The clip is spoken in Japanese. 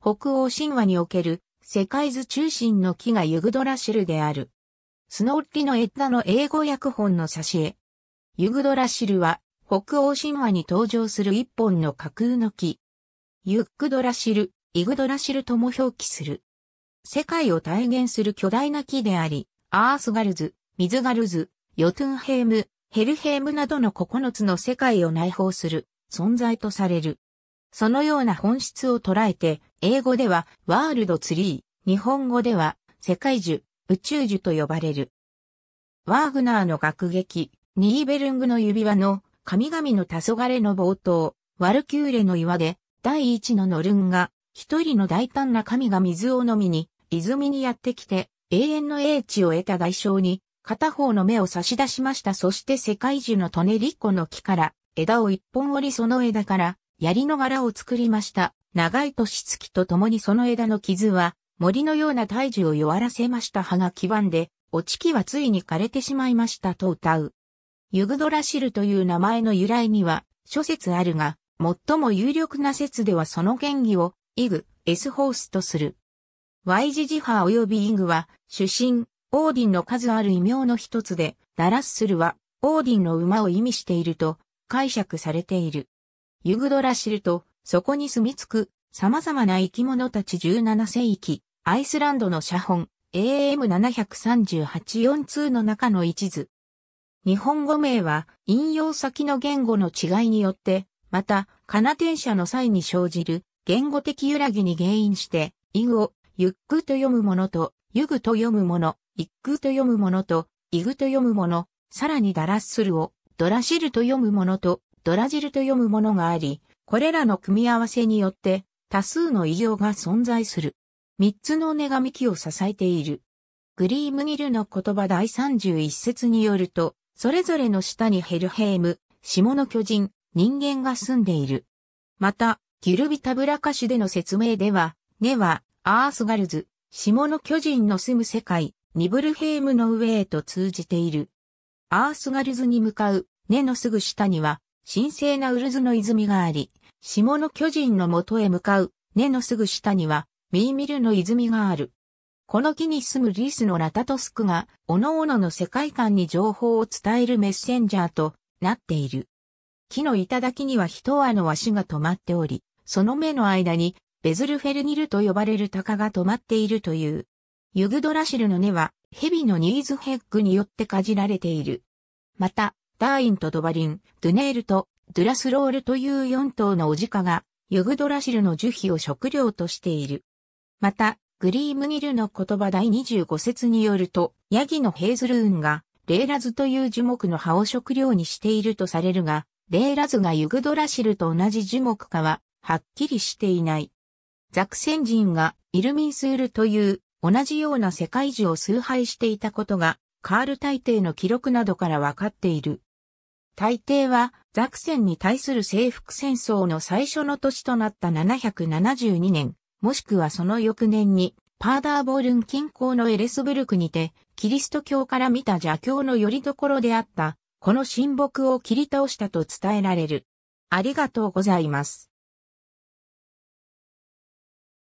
北欧神話における世界図中心の木がユグドラシルである。スノッリのエッダの英語訳本の挿絵。ユグドラシルは北欧神話に登場する一本の架空の木。ユッグドラシル、イグドラシルとも表記する。世界を体現する巨大な木であり、アースガルズ、ミズガルズ、ヨトゥンヘーム、ヘルヘームなどの9つの世界を内包する存在とされる。そのような本質を捉えて、英語ではワールドツリー、日本語では世界樹、宇宙樹と呼ばれる。ワーグナーの楽劇、ニーベルングの指輪の神々の黄昏の冒頭、ワルキューレの岩で、第一のノルンが、一人の大胆な神が水を飲みに、泉にやってきて、永遠の英知を得た代償に、片方の目を差し出しました。そして世界樹のトネリッコの木から、枝を一本折りその枝から、槍の柄を作りました。長い年月とともにその枝の傷は、森のような体重を弱らせました葉が黄ばんで、おちきはついに枯れてしまいましたと歌う。ユグドラシルという名前の由来には諸説あるが、最も有力な説ではその原義をイグ、エスホースとする。ワイジジハ及びイグは、主神、オーディンの数ある異名の一つで、ダラッスルは、オーディンの馬を意味していると解釈されている。ユグドラシルと、そこに住み着く、様々な生き物たち17世紀、アイスランドの写本、AM73842 の中の一図。日本語名は、引用先の言語の違いによって、また、カナ転写の際に生じる、言語的揺らぎに原因して、イグを、ゆっくと読むものと、ユグと読むもの、イッくと読むものと、イグと読むもの、さらにダラッするを、ドラシルと読むものと、ドラジルと読むものがあり、これらの組み合わせによって多数の異業が存在する。三つの女神記を支えている。グリームギルの言葉第31節によると、それぞれの下にヘルヘイム、下の巨人、人間が住んでいる。また、ギルビタブラカシュでの説明では、根は、アースガルズ、下の巨人の住む世界、ニブルヘイムの上へと通じている。アースガルズに向かう、根のすぐ下には、神聖なウルズの泉があり、下の巨人の元へ向かう根のすぐ下には、ミーミルの泉がある。この木に住むリスのラタトスクが、各々の世界観に情報を伝えるメッセンジャーとなっている。木の頂には一羽の足が止まっており、その目の間にベズルフェルニルと呼ばれる鷹が止まっているという。ユグドラシルの根は、蛇のニーズヘッグによってかじられている。また、ダーインとドバリン、ドゥネールとドゥラスロールという4頭のオジカが、ユグドラシルの樹皮を食料としている。また、グリームギルの言葉第25節によると、ヤギのヘイズルーンが、レーラズという樹木の葉を食料にしているとされるが、レーラズがユグドラシルと同じ樹木かは、はっきりしていない。ザクセン人がイルミンスールという同じような世界樹を崇拝していたことが、カール大帝の記録などからわかっている。大帝はザクセンに対する征服戦争の最初の年となった772年、もしくはその翌年にパーダーボールン近郊のエレスブルクにて、キリスト教から見た邪教の拠り所であった、この神木を切り倒したと伝えられる。ありがとうございます。